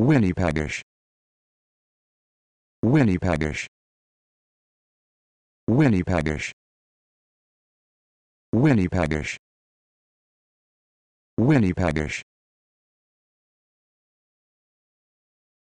Winnipegish Winnipegish Winnipegish Winnipegish Winnipegish